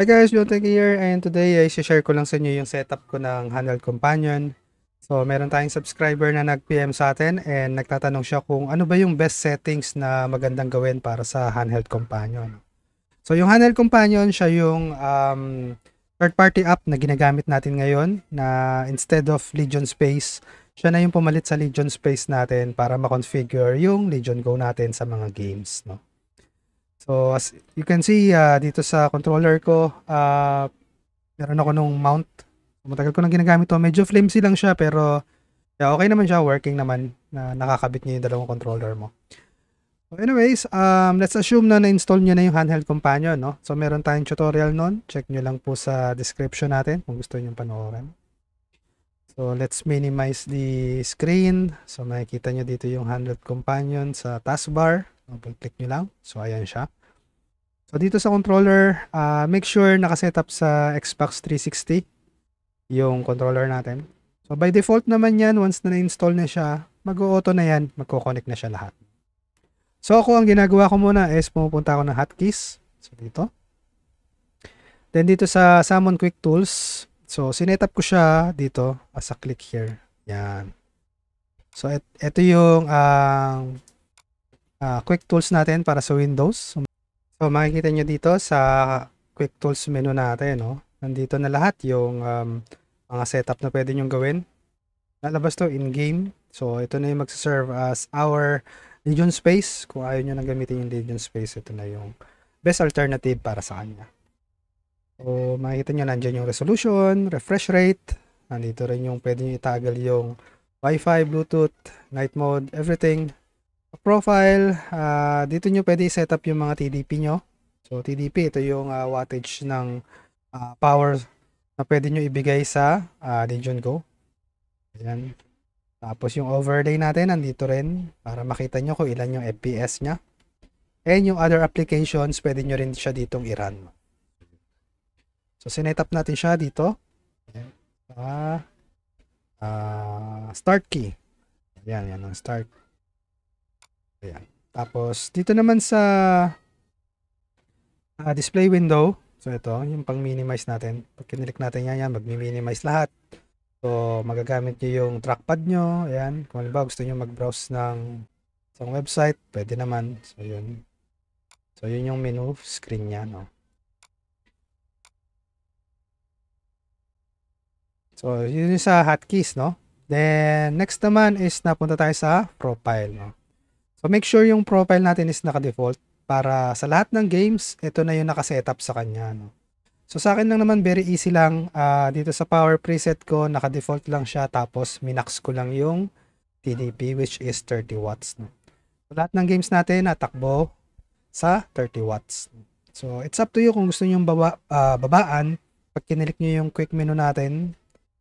Hi guys, Jotec here and today ay eh, share ko lang sa inyo yung setup ko ng Handheld Companion. So meron tayong subscriber na nag-PM sa atin and nagtatanong siya kung ano ba yung best settings na magandang gawin para sa Handheld Companion. So yung Handheld Companion, siya yung um, third party app na ginagamit natin ngayon na instead of Legion Space, siya na yung pumalit sa Legion Space natin para makonfigure yung Legion Go natin sa mga games. No? So, as you can see, uh, dito sa controller ko, uh, meron ako nung mount. Matagal ko nang ginagamit to. Medyo flimsy lang siya, pero yeah, okay naman siya. Working naman na nakakabit niya yung dalawang controller mo. So anyways, um, let's assume na na-install niyo na yung handheld companion. No? So, meron tayong tutorial nun. Check nyo lang po sa description natin kung gusto nyo panoorin. So, let's minimize the screen. So, makikita nyo dito yung handheld companion sa taskbar. Double click nyo lang. So, ayan siya. So, dito sa controller, uh, make sure up sa Xbox 360 yung controller natin. So, by default naman yan, once na na-install na siya, mag-auto na yan, magko-connect na siya lahat. So, ako ang ginagawa ko muna is pumupunta ako ng hotkeys. So, dito. Then, dito sa Summon Quick Tools, So, sinetup ko siya dito as a click here. Yan. So, et ito yung uh, uh, quick tools natin para sa Windows. So makikita nyo dito sa quick tools menu natin. No? Nandito na lahat yung um, mga setup na pwede nyo gawin. Lalabas to in-game. So ito na yung magsaserve as our Legion Space. Kung ayaw nyo na gamitin yung Legion Space, ito na yung best alternative para sa kanya. So makikita nyo nandyan yung resolution, refresh rate. Nandito rin yung pwede nyo itagal yung Wi-Fi, Bluetooth, night mode, everything profile, uh, dito nyo pwede i-set up yung mga TDP nyo. So TDP, ito yung uh, wattage ng uh, power na pwede nyo ibigay sa uh, Legion Go. Ayan. Tapos yung overlay natin, nandito rin para makita nyo kung ilan yung FPS nya. And yung other applications, pwede nyo rin siya ditong i-run. So, sinet up natin siya dito. Sa uh, start key. Ayan, yan ang start Ayan. Tapos, dito naman sa uh, display window, so ito, yung pang-minimize natin. Pag kinilik natin yan, yan mag-minimize lahat. So, magagamit nyo yung trackpad nyo. Ayan. Kung halimbawa gusto nyo mag-browse ng isang website, pwede naman. So, yun. So, yun yung menu screen niya, no? So, yun yung sa hotkeys, no? Then, next naman is napunta tayo sa profile, no? So make sure yung profile natin is naka-default para sa lahat ng games, ito na yung naka-setup sa kanya. No? So sa akin lang naman, very easy lang. Uh, dito sa power preset ko, naka-default lang siya. Tapos minax ko lang yung TDP which is 30 watts. No? So, lahat ng games natin natakbo sa 30 watts. So it's up to you kung gusto nyo baba, uh, ah, babaan. Pag kinilik nyo yung quick menu natin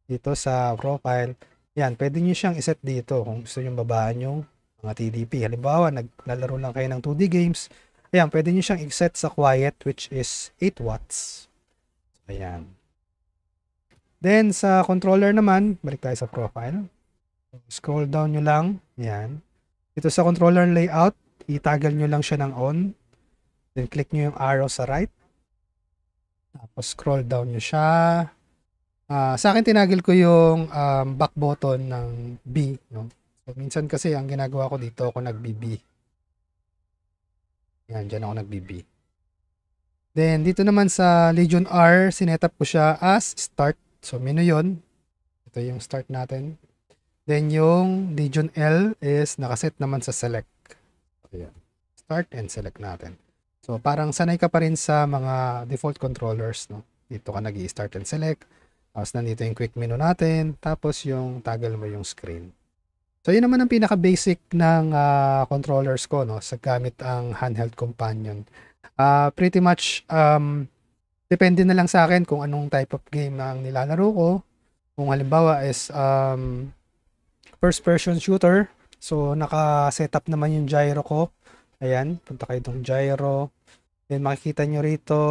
dito sa profile, yan, pwede nyo siyang iset dito kung gusto nyo babaan yung mga TDP. Halimbawa, naglalaro lang kayo ng 2D games, ayan, pwede nyo siyang i-set sa quiet which is 8 watts. Ayan. Then, sa controller naman, balik tayo sa profile. Scroll down nyo lang. Ayan. Ito sa controller layout, i-toggle nyo lang siya ng on. Then, click nyo yung arrow sa right. Tapos, scroll down nyo siya. Uh, sa akin, tinagil ko yung um, back button ng B. No? So, minsan kasi ang ginagawa ko dito ako nagbibi. Yan, dyan ako nagbibi. Then, dito naman sa Legion R, sinetup ko siya as start. So, menu yon Ito yung start natin. Then, yung Legion L is nakaset naman sa select. Ayan. Start and select natin. So, parang sanay ka pa rin sa mga default controllers, no? Dito ka nag i start and select. Tapos, nandito yung quick menu natin. Tapos, yung toggle mo yung screen. So, yun naman ang pinaka-basic ng uh, controllers ko, no? Sa gamit ang handheld companion. Uh, pretty much, um, depende na lang sa akin kung anong type of game ang nilalaro ko. Kung halimbawa is um, first-person shooter, so naka-setup naman yung gyro ko. Ayan, punta kayo itong gyro. Then makikita nyo rito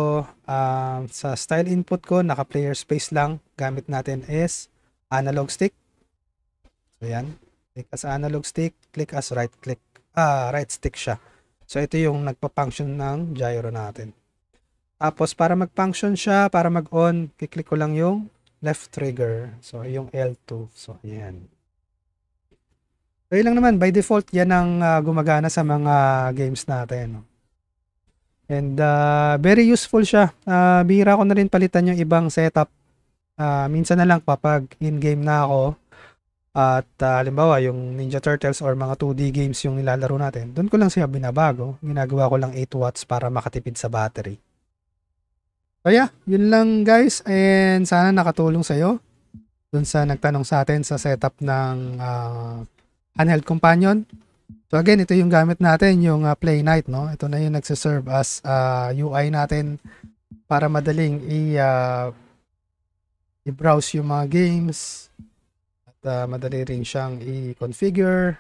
uh, sa style input ko, naka player space lang. Gamit natin is analog stick. So ayan. Click as analog stick, click as right click. Ah, right stick siya. So ito yung nagpa-function ng gyro natin. Tapos para mag-function siya, para mag-on, kiklik ko lang yung left trigger. So yung L2. So ayan. So lang naman, by default yan ang uh, gumagana sa mga games natin. No? And uh, very useful siya. Uh, bihira ko na rin palitan yung ibang setup. Uh, minsan na lang kapag in-game na ako, at uh, halimbawa, yung Ninja Turtles or mga 2D games yung nilalaro natin, doon ko lang siya binabago. Ginagawa ko lang 8 watts para makatipid sa battery. So yeah, yun lang guys and sana nakatulong sa'yo doon sa nagtanong sa atin sa setup ng uh, handheld companion. So again, ito yung gamit natin, yung uh, Play Night, no? Ito na yung nagsiserve as uh, UI natin para madaling i, uh, i-browse yung mga games, uh, madali rin siyang i-configure.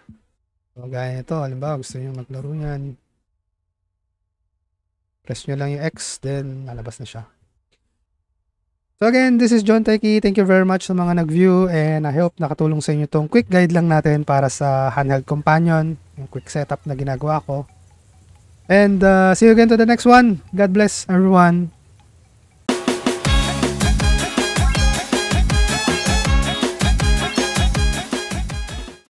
So, gaya nito, halimbawa gusto niyo maglaro niyan. Press nyo lang yung X, then lalabas na siya. So again, this is John Taiki. Thank you very much sa mga nag-view and I hope nakatulong sa inyo itong quick guide lang natin para sa handheld companion, yung quick setup na ginagawa ko. And uh, see you again to the next one. God bless everyone.